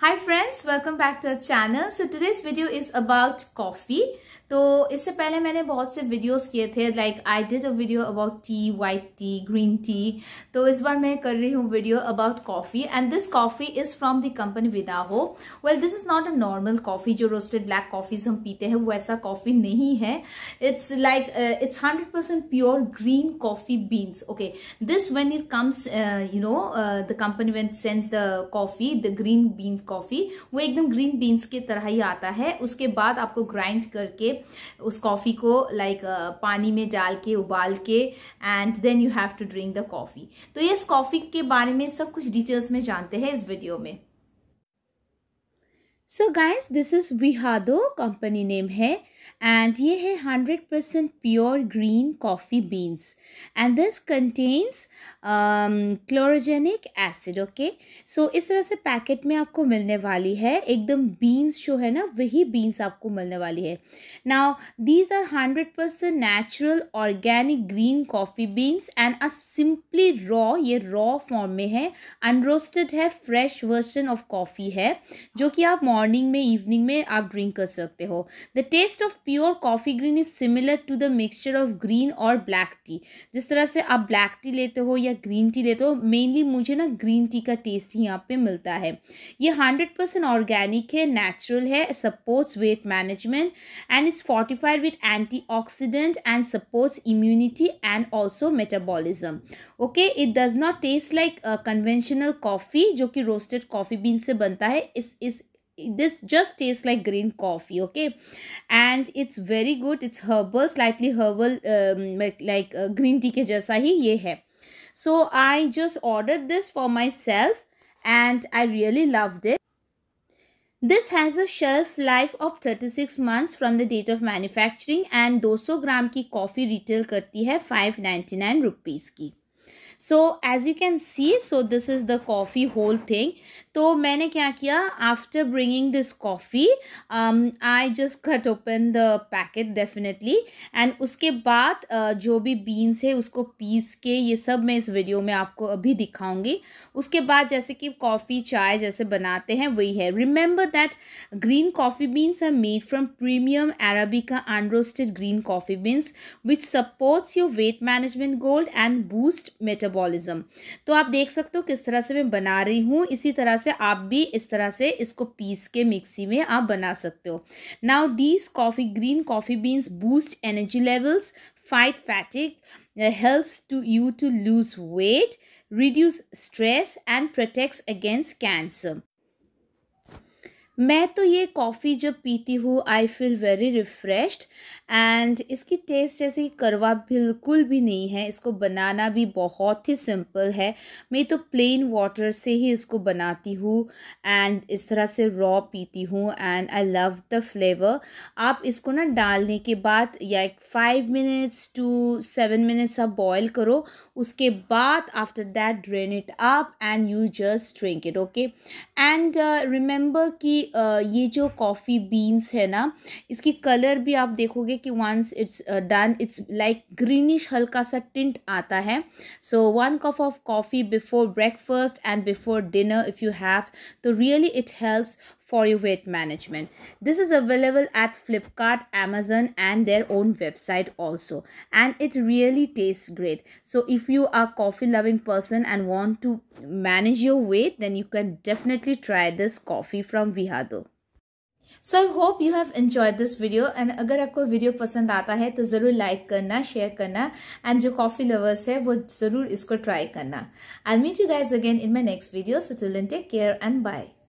Hi friends welcome back to our channel so today's video is about coffee तो इससे पहले मैंने बहुत से वीडियोस किए थे like I did a video about tea white tea green tea तो इस बार मैं कर रही हूँ video about coffee and this coffee is from the company विदाहो well this is not a normal coffee जो रोस्टेड ब्लैक कॉफ़ीज हम पीते हैं वो ऐसा कॉफ़ी नहीं है it's like it's hundred percent pure green coffee beans okay this when it comes you know the company when sense the coffee the green beans coffee वो एकदम ग्रीन बीन्स की तरह ही आता है उसके बाद आपको ग्राइंड करके उस कॉफ़ी को लाइक like, पानी में डाल के उबाल के and then you have to drink the coffee तो ये कॉफ़ी के बारे में सब कुछ डिटेल्स में जानते हैं इस वीडियो में सो गाइस दिस इज़ विहादो कंपनी नेम है एंड ये है hundred percent pure green coffee beans and this contains chlorogenic acid okay so इस तरह से पैकेट में आपको मिलने वाली है एकदम बीन्स जो है ना वही बीन्स आपको मिलने वाली है now these are hundred percent natural organic green coffee beans and a simply raw ये रॉ फॉर्म में है अनरोस्टेड है फ्रेश वर्जन ऑफ कॉफ़ी है जो कि आप मॉर्निंग में इवनिंग में आप ड्रिंक कर सकते हो the taste of pure coffee green is similar to the mixture of green और ब्लैक टी जिस तरह से आप ब्लैक टी लेते हो या ग्रीन टी लेते हो मेनली मुझे ना ग्रीन टी का टेस्ट ही यहाँ पे मिलता है ये हंड्रेड परसेंट ऑर्गेनिक है नेचुरल है supports weight management and it's fortified with antioxidant and supports immunity and also metabolism okay it does not taste like conventional coffee जो कि रोस्टेड कॉफ़ी बीन से बनता है इस इस this just tastes like green coffee okay and it's very good it's herbal slightly herbal um, like uh, green tea ke jaisa hi ye hai so i just ordered this for myself and i really loved it this has a shelf life of 36 months from the date of manufacturing and 200 gram ki coffee retail karti hai 599 rupees ki so as you can see so this is the coffee whole thing तो मैंने क्या किया after bringing this coffee I just cut open the packet definitely and उसके बाद uh, जो भी beans है उसको पीस के ये सब मैं इस वीडियो में आपको अभी दिखाऊंगी उसके बाद जैसे कि कॉफ़ी चाय जैसे बनाते हैं वही है remember that green coffee beans are made from premium arabica unroasted green coffee beans which supports your weight management goals and boost meta metabolism तो आप देख सकते हो किस तरह से मैं बना रही हूँ इसी तरह से आप भी इस तरह से इसको पीस के मिक्सी में आप बना सकते हो now these coffee green coffee beans boost energy levels fight fatigue helps to you to lose weight reduce stress and protects against cancer मैं तो ये कॉफ़ी जब पीती हूँ I feel very refreshed and इसकी टेस्ट जैसे करवा बिल्कुल भी नहीं है इसको बनाना भी बहुत ही सिंपल है मैं तो प्लेन वाटर से ही इसको बनाती हूँ एंड इस तरह से रॉ पीती हूँ and I love the flavour आप इसको ना डालने के बाद या five minutes to seven minutes आप बॉयल करो उसके बाद after that drain it up and you just drink it okay and remember कि ये जो कॉफ़ी बीन्स है ना इसकी कलर भी आप देखोगे कि once it's done it's like greenish हल्का सा टिंट आता है so one cup of coffee before breakfast and before dinner if you have तो really it helps for your weight management. This is available at Flipkart, Amazon and their own website also. And it really tastes great. So if you are coffee loving person and want to manage your weight, then you can definitely try this coffee from Vihado. So I hope you have enjoyed this video and if you like this video, please like and share it and the coffee lovers, please try it. I'll meet you guys again in my next video. So till then, take care and bye.